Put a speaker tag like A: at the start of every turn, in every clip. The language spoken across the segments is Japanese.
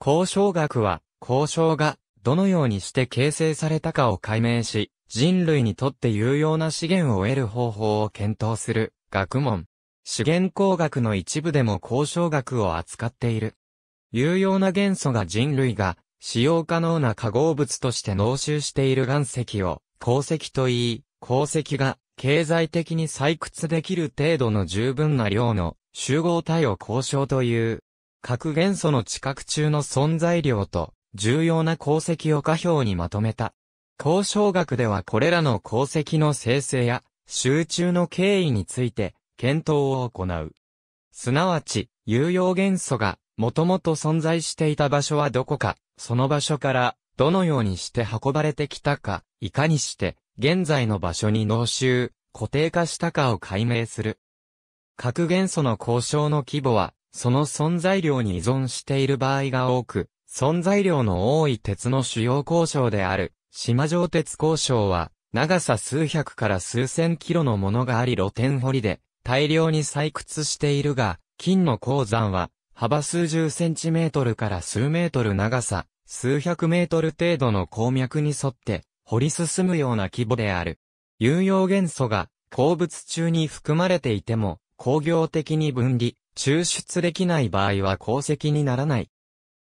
A: 交渉学は、交渉がどのようにして形成されたかを解明し、人類にとって有用な資源を得る方法を検討する学問。資源工学の一部でも交渉学を扱っている。有用な元素が人類が使用可能な化合物として納集している岩石を鉱石と言い、鉱石が経済的に採掘できる程度の十分な量の集合体を交渉という。核元素の地殻中の存在量と重要な鉱石を下表にまとめた。交渉学ではこれらの鉱石の生成や集中の経緯について検討を行う。すなわち、有用元素がもともと存在していた場所はどこか、その場所からどのようにして運ばれてきたか、いかにして現在の場所に濃集、固定化したかを解明する。核元素の交渉の規模はその存在量に依存している場合が多く、存在量の多い鉄の主要交渉である、島上鉄交渉は、長さ数百から数千キロのものがあり露天掘りで、大量に採掘しているが、金の鉱山は、幅数十センチメートルから数メートル長さ、数百メートル程度の鉱脈に沿って、掘り進むような規模である。有用元素が、鉱物中に含まれていても、工業的に分離、抽出できない場合は鉱石にならない。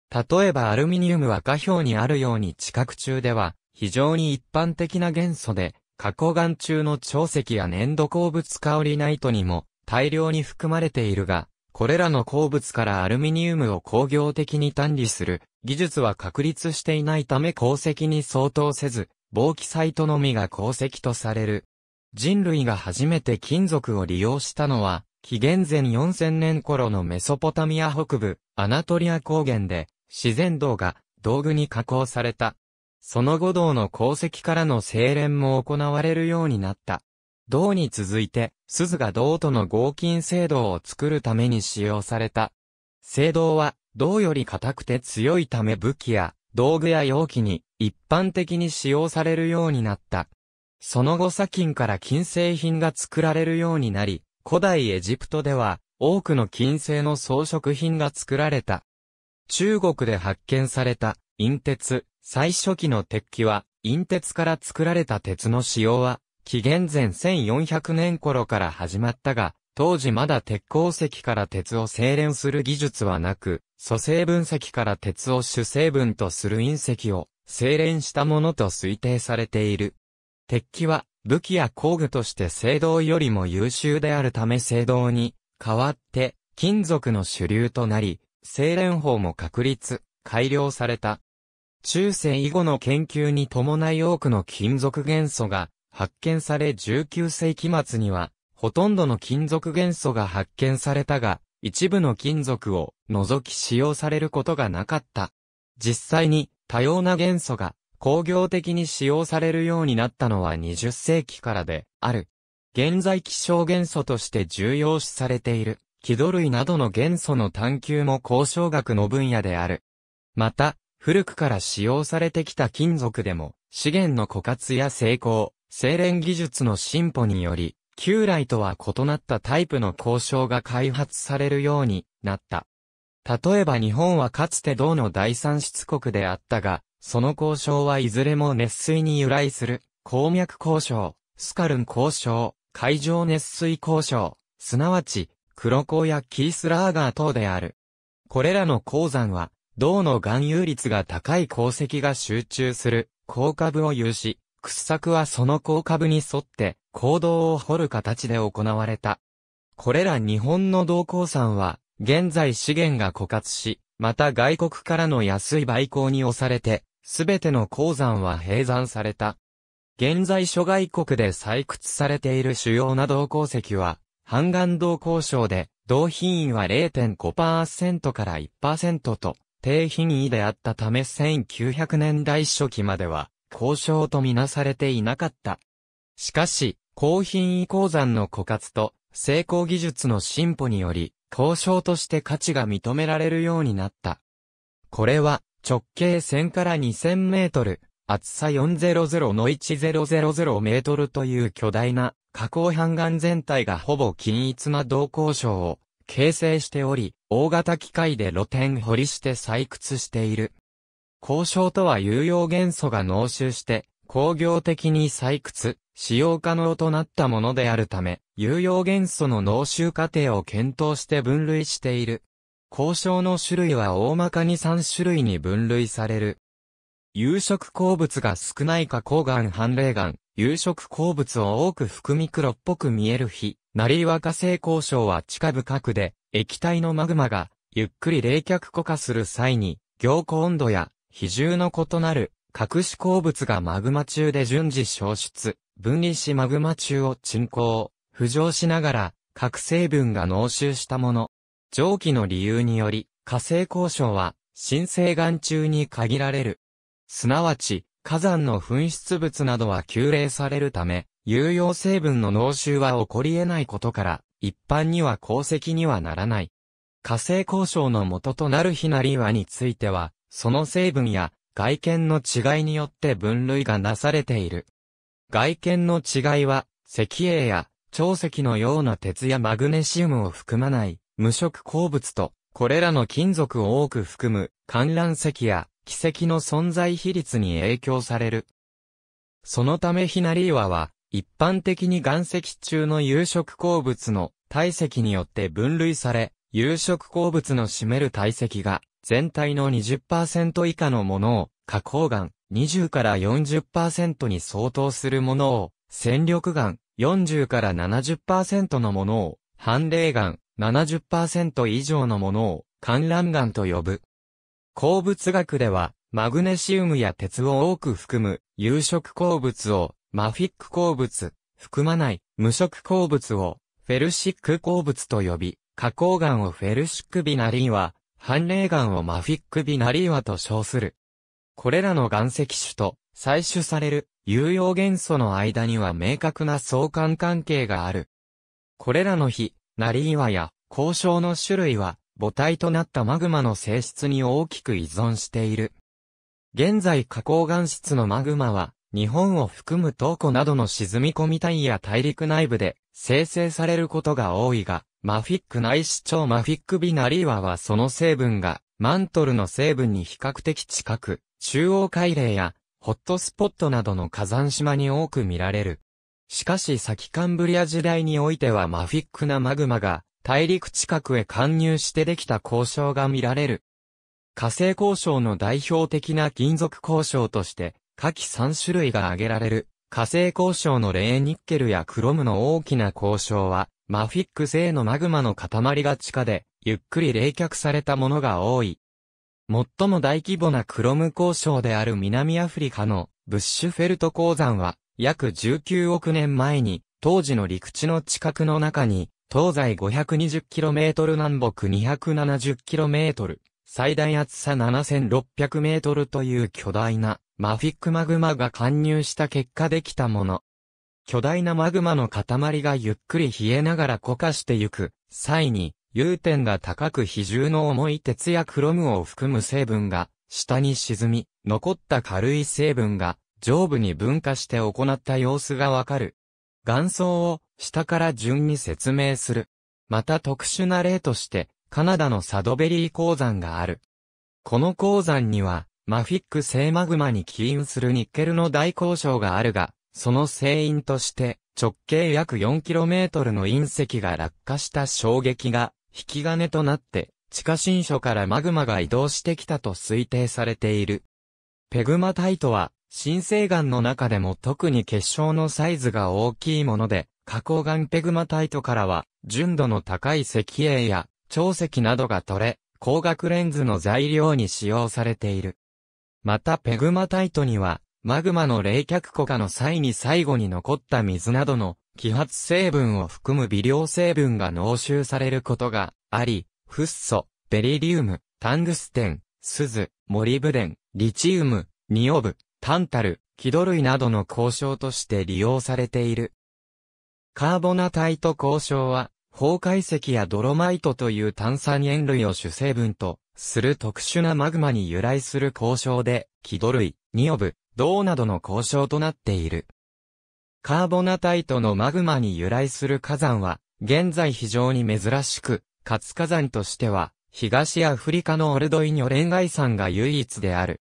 A: 例えばアルミニウムは下表にあるように地殻中では非常に一般的な元素で、花崗岩中の長石や粘土鉱物カオリナイトにも大量に含まれているが、これらの鉱物からアルミニウムを工業的に単理する技術は確立していないため鉱石に相当せず、防気サイトのみが鉱石とされる。人類が初めて金属を利用したのは紀元前4000年頃のメソポタミア北部、アナトリア高原で、自然銅が道具に加工された。その後銅の鉱石からの精錬も行われるようになった。銅に続いて、鈴が銅との合金制度を作るために使用された。制度は、銅より硬くて強いため武器や道具や容器に一般的に使用されるようになった。その後砂金から金製品が作られるようになり、古代エジプトでは、多くの金製の装飾品が作られた。中国で発見された、陰鉄、最初期の鉄器は、陰鉄から作られた鉄の使用は、紀元前1400年頃から始まったが、当時まだ鉄鉱石から鉄を精錬する技術はなく、素成分石から鉄を主成分とする隕石を精錬したものと推定されている。鉄器は武器や工具として青銅よりも優秀であるため青銅に、代わって、金属の主流となり、精錬法も確立、改良された。中世以後の研究に伴い多くの金属元素が発見され19世紀末には、ほとんどの金属元素が発見されたが、一部の金属を除き使用されることがなかった。実際に多様な元素が工業的に使用されるようになったのは20世紀からである。現在気象元素として重要視されている、気土類などの元素の探求も交渉学の分野である。また、古くから使用されてきた金属でも、資源の枯渇や成功、精錬技術の進歩により、旧来とは異なったタイプの交渉が開発されるようになった。例えば日本はかつて銅の第産出国であったが、その交渉はいずれも熱水に由来する、鉱脈交渉、スカルン交渉、海上熱水交渉、すなわち、黒鉱やキースラーガー等である。これらの鉱山は、銅の含有率が高い鉱石が集中する、鉱株を有し、掘削はその鉱株に沿って、鉱道を掘る形で行われた。これら日本の銅鉱山は、現在資源が枯渇し、また外国からの安い売鉱に押されて、すべての鉱山は閉山された。現在諸外国で採掘されている主要な銅鉱石は、半岩銅鉱床で、銅品位は0.5%から1%と、低品位であったため1900年代初期までは、鉱床とみなされていなかった。しかし、高品位鉱山の枯渇と、成功技術の進歩により、交渉として価値が認められるようになった。これは、直径1000から2000メートル、厚さ400の1000メートルという巨大な加工半岩全体がほぼ均一な動向床を形成しており、大型機械で露天掘りして採掘している。交渉とは有用元素が濃集して、工業的に採掘、使用可能となったものであるため、有用元素の濃集過程を検討して分類している。交渉の種類は大まかに3種類に分類される。有色鉱物が少ないか崗岩反霊岩、有色鉱物を多く含み黒っぽく見える日、なりわ火星交渉は地下深くで、液体のマグマが、ゆっくり冷却固化する際に、凝固温度や、比重の異なる、核子鉱物がマグマ中で順次消失、分離しマグマ中を沈降、浮上しながら、核成分が濃縮したもの。上記の理由により、火星交渉は、新生岩中に限られる。すなわち、火山の噴出物などは急冷されるため、有用成分の濃臭は起こり得ないことから、一般には鉱石にはならない。火星交渉の元となるヒナリワについては、その成分や外見の違いによって分類がなされている。外見の違いは、石英や長石のような鉄やマグネシウムを含まない無色鉱物と、これらの金属を多く含む、観覧石や、奇跡の存在比率に影響される。そのためヒナリ岩は、一般的に岩石中の有色鉱物の体積によって分類され、有色鉱物の占める体積が全体の20%以下のものを、花崗岩20から40%に相当するものを、戦力岩40から70%のものを、判例。岩70%以上のものを観覧岩と呼ぶ。鉱物学では、マグネシウムや鉄を多く含む、有色鉱物を、マフィック鉱物、含まない、無色鉱物を、フェルシック鉱物と呼び、花崗岩をフェルシックビナリーワ、反霊岩をマフィックビナリーワと称する。これらの岩石種と採取される有用元素の間には明確な相関関係がある。これらの非なり岩や、交渉の種類は、母体となったマグマの性質に大きく依存している。現在花崗岩質のマグマは、日本を含む東湖などの沈み込み帯や大陸内部で生成されることが多いが、マフィック内視超マフィックビナリーワはその成分がマントルの成分に比較的近く、中央海嶺やホットスポットなどの火山島に多く見られる。しかし先カンブリア時代においてはマフィックなマグマが大陸近くへ貫入してできた交渉が見られる。火星交渉の代表的な金属交渉として、下記3種類が挙げられる。火星交渉のレーニッケルやクロムの大きな交渉は、マフィック製のマグマの塊が地下で、ゆっくり冷却されたものが多い。最も大規模なクロム交渉である南アフリカのブッシュフェルト鉱山は、約19億年前に、当時の陸地の地殻の中に、東西 520km 南北 270km、最大厚さ 7600m という巨大なマフィックマグマが貫入した結果できたもの。巨大なマグマの塊がゆっくり冷えながら固化してゆく際に、融点が高く比重の重い鉄やクロムを含む成分が下に沈み、残った軽い成分が上部に分化して行った様子がわかる。元層を下から順に説明する。また特殊な例として、カナダのサドベリー鉱山がある。この鉱山には、マフィック製マグマに起因するニッケルの大交渉があるが、その成因として、直径約 4km の隕石が落下した衝撃が、引き金となって、地下深所からマグマが移動してきたと推定されている。ペグマタイトは、新生岩の中でも特に結晶のサイズが大きいもので、花崗岩ペグマタイトからは、純度の高い石英や、長石などが取れ、光学レンズの材料に使用されている。またペグマタイトには、マグマの冷却固化の際に最後に残った水などの揮発成分を含む微量成分が濃集されることがあり、フッ素、ベリリウム、タングステン、スズ、モリブデン、リチウム、ニオブ、タンタル、気土類などの交渉として利用されている。カーボナタイト交渉は、崩壊石やドロマイトという炭酸塩類を主成分とする特殊なマグマに由来する交渉で、気土類、ニオブ、銅などの交渉となっている。カーボナタイトのマグマに由来する火山は、現在非常に珍しく、活火山としては、東アフリカのオルドイニョレンガイ山が唯一である。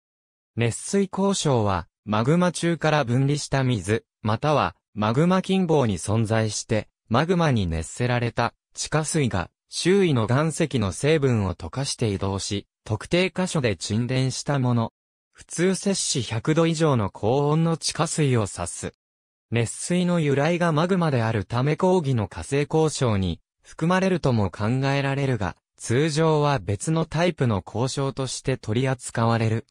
A: 熱水鉱床は、マグマ中から分離した水、または、マグマ近傍に存在して、マグマに熱せられた地下水が周囲の岩石の成分を溶かして移動し、特定箇所で沈殿したもの。普通摂氏100度以上の高温の地下水を指す。熱水の由来がマグマであるため講義の火星交渉に含まれるとも考えられるが、通常は別のタイプの交渉として取り扱われる。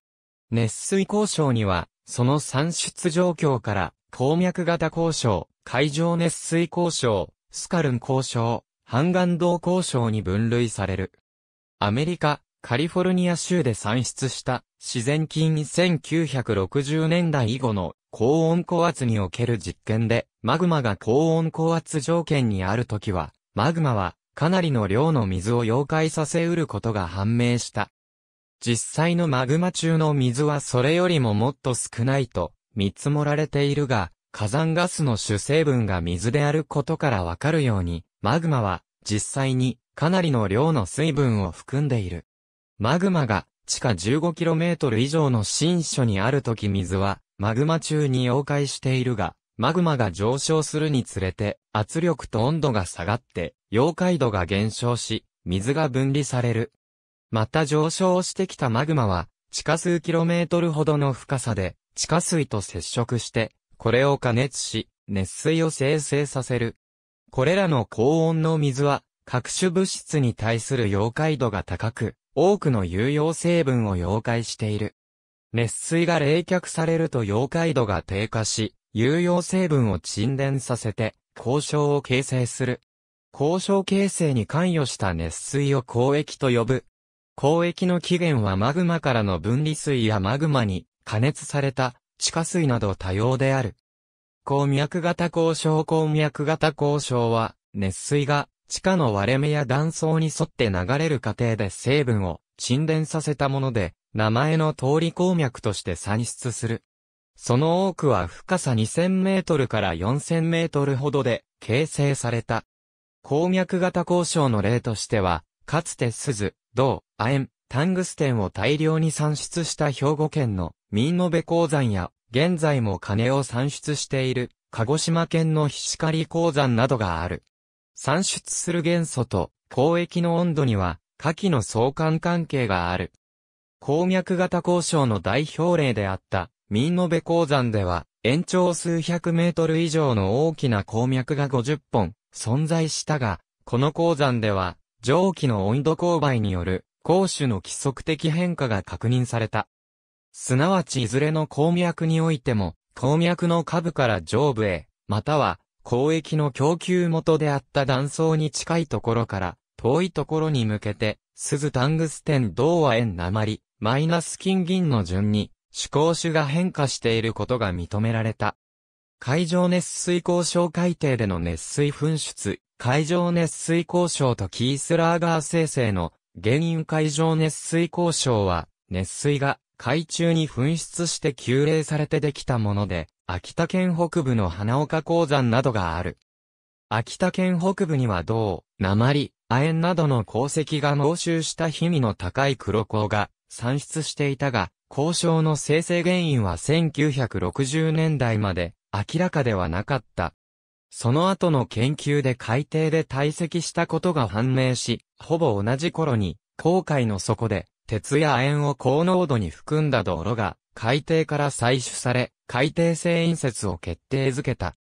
A: 熱水交渉には、その産出状況から、鉱脈型交渉、海上熱水交渉、スカルン交渉、半岩道交渉に分類される。アメリカ、カリフォルニア州で産出した自然菌1960年代以後の高温高圧における実験で、マグマが高温高圧条件にあるときは、マグマはかなりの量の水を溶解させうることが判明した。実際のマグマ中の水はそれよりももっと少ないと見積もられているが、火山ガスの主成分が水であることからわかるように、マグマは実際にかなりの量の水分を含んでいる。マグマが地下 15km 以上の新所にある時水はマグマ中に溶解しているが、マグマが上昇するにつれて圧力と温度が下がって溶解度が減少し、水が分離される。また上昇してきたマグマは、地下数キロメートルほどの深さで、地下水と接触して、これを加熱し、熱水を生成させる。これらの高温の水は、各種物質に対する溶解度が高く、多くの有用成分を溶解している。熱水が冷却されると溶解度が低下し、有用成分を沈殿させて、交渉を形成する。交渉形成に関与した熱水を交易と呼ぶ。交易の起源はマグマからの分離水やマグマに加熱された地下水など多様である。鉱脈型交渉鉱脈型交渉は熱水が地下の割れ目や断層に沿って流れる過程で成分を沈殿させたもので、名前の通り鉱脈として産出する。その多くは深さ2000メートルから4000メートルほどで形成された。鉱脈型交渉の例としては、かつて鈴、銅、亜鉛、タングステンを大量に産出した兵庫県の民延鉱山や、現在も金を産出している鹿児島県の菱刈鉱山などがある。産出する元素と交易の温度には、下記の相関関係がある。鉱脈型交渉の代表例であった、民延鉱山では、延長数百メートル以上の大きな鉱脈が50本存在したが、この鉱山では、蒸気の温度勾配による公種の規則的変化が確認された。すなわちいずれの鉱脈においても、鉱脈の下部から上部へ、または、交易の供給元であった断層に近いところから、遠いところに向けて、鈴タングステン銅和円鉛、マイナス金銀の順に、主公種が変化していることが認められた。海上熱水鉱渉海底での熱水噴出、海上熱水鉱渉とキースラーガー生成の原因海上熱水交渉は、熱水が海中に噴出して急冷されてできたもので、秋田県北部の花岡鉱山などがある。秋田県北部には銅、鉛、亜鉛などの鉱石が濃臭した氷見の高い黒鉱が産出していたが、交渉の生成原因は1960年代まで明らかではなかった。その後の研究で海底で堆積したことが判明し、ほぼ同じ頃に、航海の底で、鉄や塩を高濃度に含んだ泥が、海底から採取され、海底性隕石を決定づけた。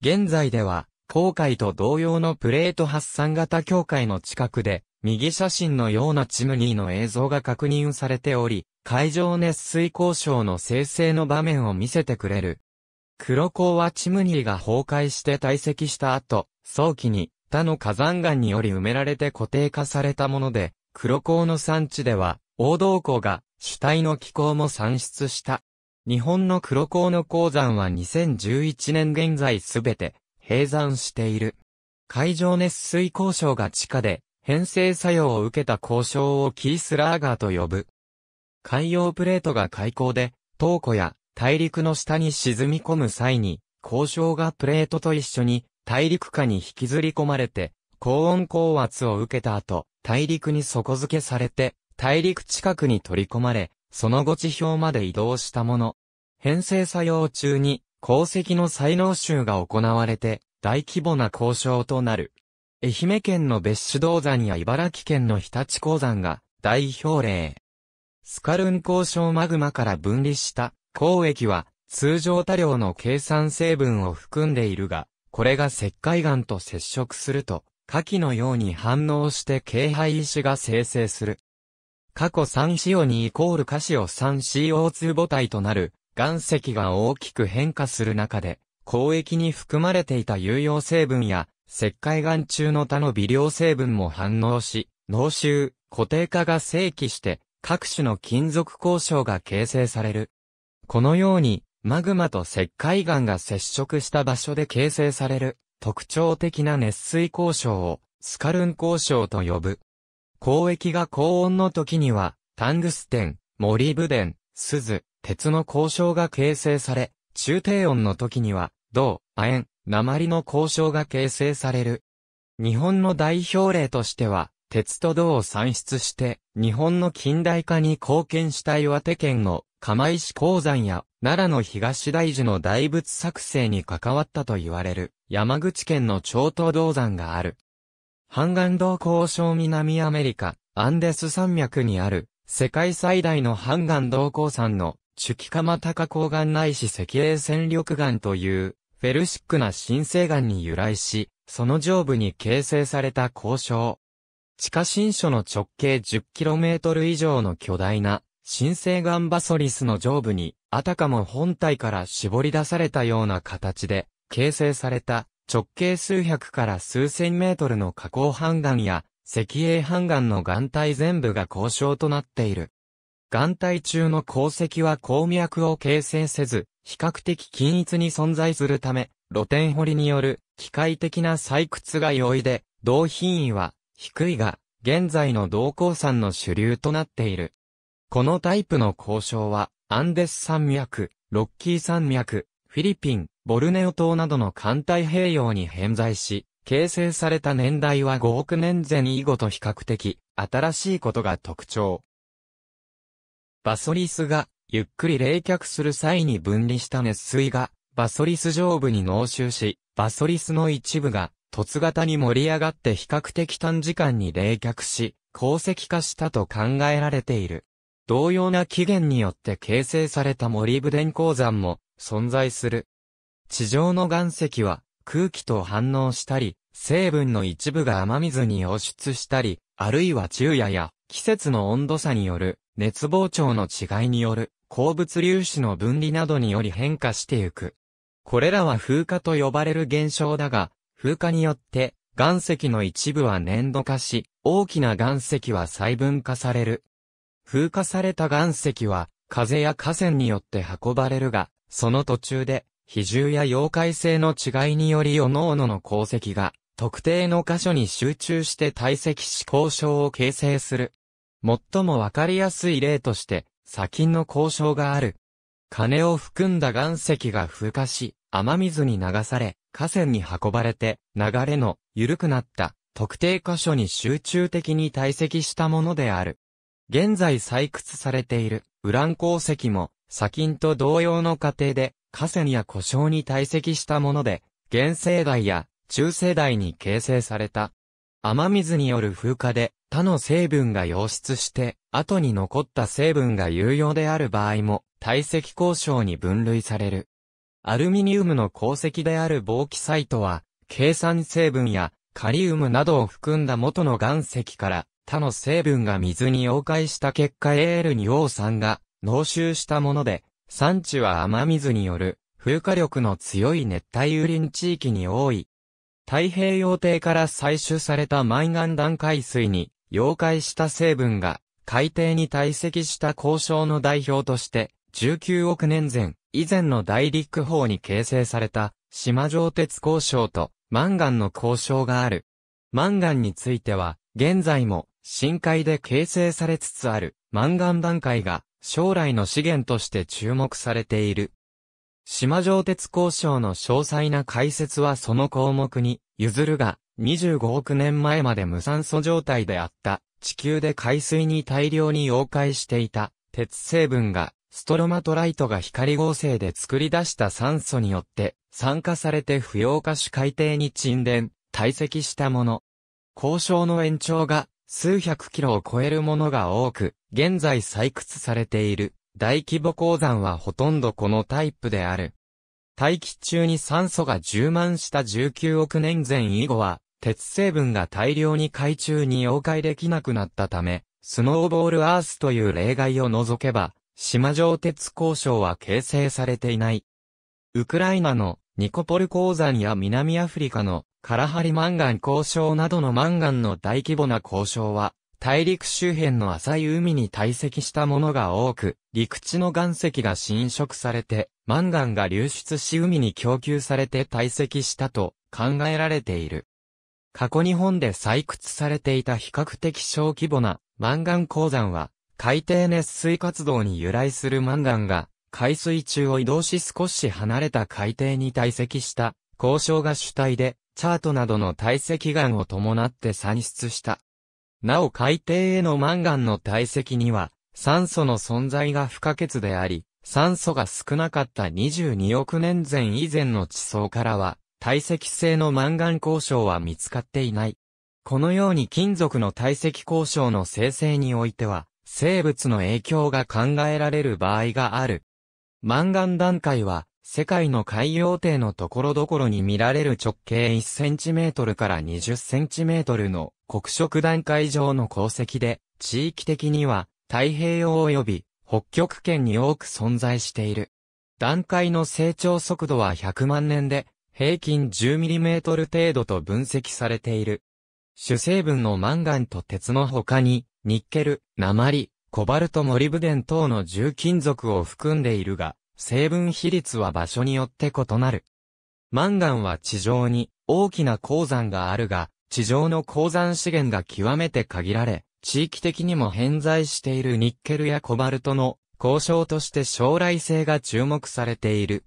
A: 現在では、航海と同様のプレート発散型境界の近くで、右写真のようなチムニーの映像が確認されており、海上熱水交渉の生成の場面を見せてくれる黒鉱はチムニーが崩壊して堆積した後、早期に他の火山岩により埋められて固定化されたもので、黒鉱の産地では、黄銅鉱が主体の気候も産出した。日本の黒鉱の鉱山は2011年現在すべて閉山している。海上熱水鉱床が地下で変性作用を受けた鉱床をキースラーガーと呼ぶ。海洋プレートが海口で、東湖や大陸の下に沈み込む際に、交渉がプレートと一緒に大陸下に引きずり込まれて、高温高圧を受けた後、大陸に底付けされて、大陸近くに取り込まれ、その後地表まで移動したもの。編成作用中に、鉱石の再納集が行われて、大規模な交渉となる。愛媛県の別種銅山や茨城県の日立鉱山が代表例。スカルン鉱床マグマから分離した鉱液は通常多量の計算成分を含んでいるが、これが石灰岩と接触すると、下記のように反応して軽廃石が生成する。過去 3CO2 イコールカシオ 3CO2 母体となる岩石が大きく変化する中で、鉱液に含まれていた有用成分や石灰岩中の他の微量成分も反応し、濃臭、固定化が正規して各種の金属交渉が形成される。このように、マグマと石灰岩が接触した場所で形成される、特徴的な熱水交渉を、スカルン交渉と呼ぶ。交易が高温の時には、タングステン、モリブデン、鈴、鉄の交渉が形成され、中低温の時には、銅、亜鉛、鉛の交渉が形成される。日本の代表例としては、鉄と銅を産出して、日本の近代化に貢献した岩手県の釜石鉱山や奈良の東大寺の大仏作成に関わったと言われる山口県の長東銅山がある。半岩道鉱渉南アメリカ、アンデス山脈にある世界最大の半岩道鉱山のチュキカマタカ鉱岩内視石英戦力岩というフェルシックな新生岩に由来し、その上部に形成された鉱床。地下新書の直径 10km 以上の巨大な新生岩バソリスの上部に、あたかも本体から絞り出されたような形で、形成された、直径数百から数千メートルの加工半岩や、石英半岩の岩体全部が交渉となっている。岩体中の鉱石は鉱脈を形成せず、比較的均一に存在するため、露天掘りによる機械的な採掘が容易で、同品位は低いが、現在の銅鉱山の主流となっている。このタイプの交渉は、アンデス山脈、ロッキー山脈、フィリピン、ボルネオ島などの艦隊平洋に偏在し、形成された年代は5億年前以後と比較的、新しいことが特徴。バソリスが、ゆっくり冷却する際に分離した熱水が、バソリス上部に濃集し、バソリスの一部が、凸型に盛り上がって比較的短時間に冷却し、鉱石化したと考えられている。同様な起源によって形成された森ブデン鉱山も存在する。地上の岩石は空気と反応したり、成分の一部が雨水に溶出したり、あるいは昼夜や季節の温度差による熱膨張の違いによる鉱物粒子の分離などにより変化してゆく。これらは風化と呼ばれる現象だが、風化によって岩石の一部は粘土化し、大きな岩石は細分化される。風化された岩石は、風や河川によって運ばれるが、その途中で、比重や溶解性の違いにより各々の鉱石が、特定の箇所に集中して堆積し交渉を形成する。最もわかりやすい例として、砂金の交渉がある。金を含んだ岩石が風化し、雨水に流され、河川に運ばれて、流れの緩くなった特定箇所に集中的に堆積したものである。現在採掘されているウラン鉱石も、砂金と同様の過程で、河川や故障に堆積したもので、現世代や中世代に形成された。雨水による風化で他の成分が溶出して、後に残った成分が有用である場合も、堆積鉱床に分類される。アルミニウムの鉱石であるボーキサイトは、計算成分やカリウムなどを含んだ元の岩石から他の成分が水に溶解した結果 Al2O3 が濃臭したもので、産地は雨水による風化力の強い熱帯雨林地域に多い。太平洋底から採取されたマイガン海水に溶解した成分が海底に堆積した交渉の代表として19億年前以前の大陸法に形成された島上鉄交渉とマンガンの交渉がある。マンガンについては現在も深海で形成されつつあるマンガン段階が将来の資源として注目されている。島上鉄交渉の詳細な解説はその項目に、譲るが25億年前まで無酸素状態であった地球で海水に大量に溶解していた鉄成分がストロマトライトが光合成で作り出した酸素によって酸化されて不溶化し海底に沈殿、堆積したもの。交渉の延長が数百キロを超えるものが多く、現在採掘されている大規模鉱山はほとんどこのタイプである。大気中に酸素が充満した19億年前以後は、鉄成分が大量に海中に溶解できなくなったため、スノーボールアースという例外を除けば、島上鉄鉱床は形成されていない。ウクライナのニコポル鉱山や南アフリカのカラハリマンガン交渉などのマンガンの大規模な交渉は、大陸周辺の浅い海に堆積したものが多く、陸地の岩石が侵食されて、マンガンが流出し海に供給されて堆積したと考えられている。過去日本で採掘されていた比較的小規模なマンガン鉱山は、海底熱水活動に由来するマンガンが、海水中を移動し少し離れた海底に堆積した、交渉が主体で、チャートなどの堆積岩を伴って産出した。なお海底へのマンガンの堆積には、酸素の存在が不可欠であり、酸素が少なかった22億年前以前の地層からは、堆積性のマンガン交渉は見つかっていない。このように金属の堆積交渉の生成においては、生物の影響が考えられる場合がある。マンガン段階は、世界の海洋底のところどころに見られる直径 1cm から 20cm の黒色段階上の鉱石で、地域的には太平洋及び北極圏に多く存在している。段階の成長速度は100万年で、平均 10mm 程度と分析されている。主成分のマンガンと鉄の他に、ニッケル、鉛、コバルトモリブデン等の重金属を含んでいるが、成分比率は場所によって異なる。マンガンは地上に大きな鉱山があるが、地上の鉱山資源が極めて限られ、地域的にも偏在しているニッケルやコバルトの交渉として将来性が注目されている。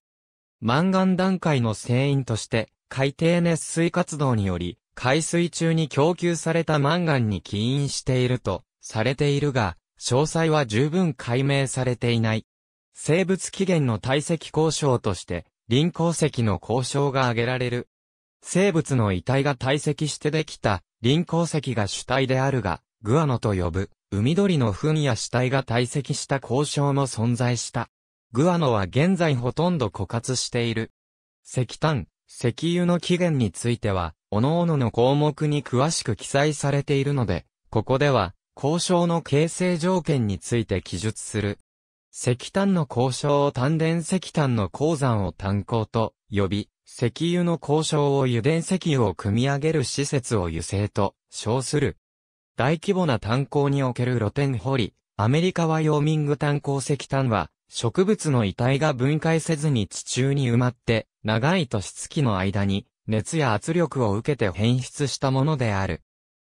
A: マンガン段階の船員として、海底熱水活動により、海水中に供給されたマンガンに起因しているとされているが、詳細は十分解明されていない。生物起源の堆積交渉として、輪鉱石の交渉が挙げられる。生物の遺体が堆積してできた、輪鉱石が主体であるが、グアノと呼ぶ、海鳥の糞や死体が堆積した交渉も存在した。グアノは現在ほとんど枯渇している。石炭、石油の起源については、各々の項目に詳しく記載されているので、ここでは、交渉の形成条件について記述する。石炭の交渉を炭田石炭の鉱山を炭鉱と呼び、石油の交渉を油田石油を組み上げる施設を油性と称する。大規模な炭鉱における露天掘り、アメリカはヨーミング炭鉱石炭は、植物の遺体が分解せずに地中に埋まって、長い年月の間に、熱や圧力を受けて変質したものである。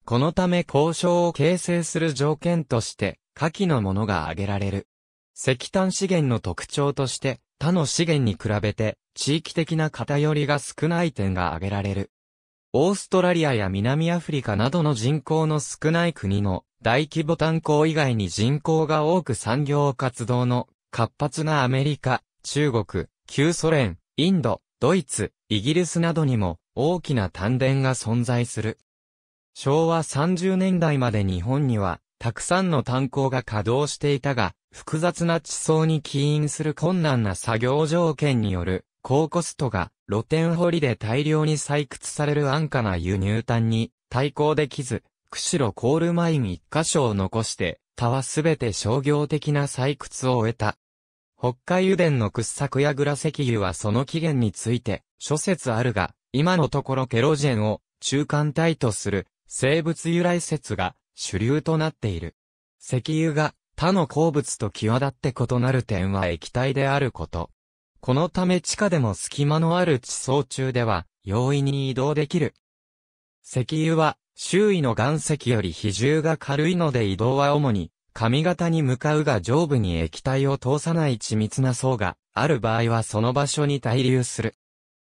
A: このため交渉を形成する条件として、下記のものが挙げられる。石炭資源の特徴として、他の資源に比べて、地域的な偏りが少ない点が挙げられる。オーストラリアや南アフリカなどの人口の少ない国の大規模炭鉱以外に人口が多く産業活動の活発なアメリカ、中国、旧ソ連、インド、ドイツ、イギリスなどにも大きな炭田が存在する。昭和30年代まで日本にはたくさんの炭鉱が稼働していたが、複雑な地層に起因する困難な作業条件による高コストが露天掘りで大量に採掘される安価な輸入炭に対抗できず、釧路コールマイン一箇所を残して、他はすべて商業的な採掘を終えた。北海油田の掘削やグラ石油はその起源について諸説あるが、今のところケロジェンを中間体とする生物由来説が主流となっている。石油が他の鉱物と際立って異なる点は液体であること。このため地下でも隙間のある地層中では容易に移動できる。石油は周囲の岩石より比重が軽いので移動は主に髪型に向かうが上部に液体を通さない緻密な層がある場合はその場所に滞留する。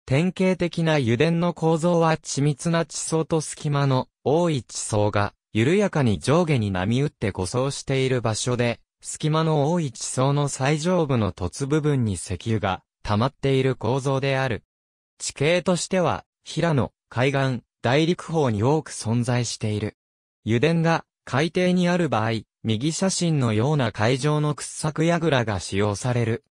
A: 典型的な油田の構造は緻密な地層と隙間の多い地層が緩やかに上下に波打って護送している場所で、隙間の多い地層の最上部の突部分に石油が溜まっている構造である。地形としては、平野、海岸、大陸方に多く存在している。油田が海底にある場合、右写真のような海上の掘削櫓が使用される。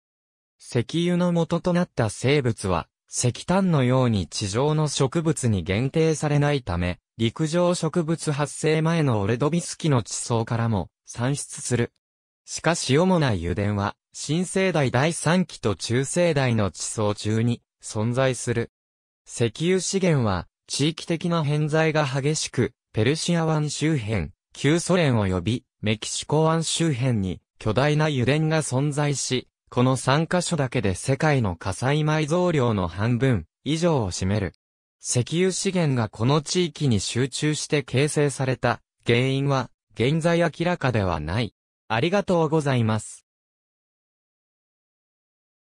A: 石油の元となった生物は、石炭のように地上の植物に限定されないため、陸上植物発生前のオレドビスキの地層からも産出する。しかし主な油田は、新生代第3期と中生代の地層中に存在する。石油資源は、地域的な偏在が激しく、ペルシア湾周辺、旧ソ連及びメキシコ湾周辺に巨大な油田が存在し、この3カ所だけで世界の火災埋蔵量の半分以上を占める。石油資源がこの地域に集中して形成された原因は現在明らかではない。ありがとうございます。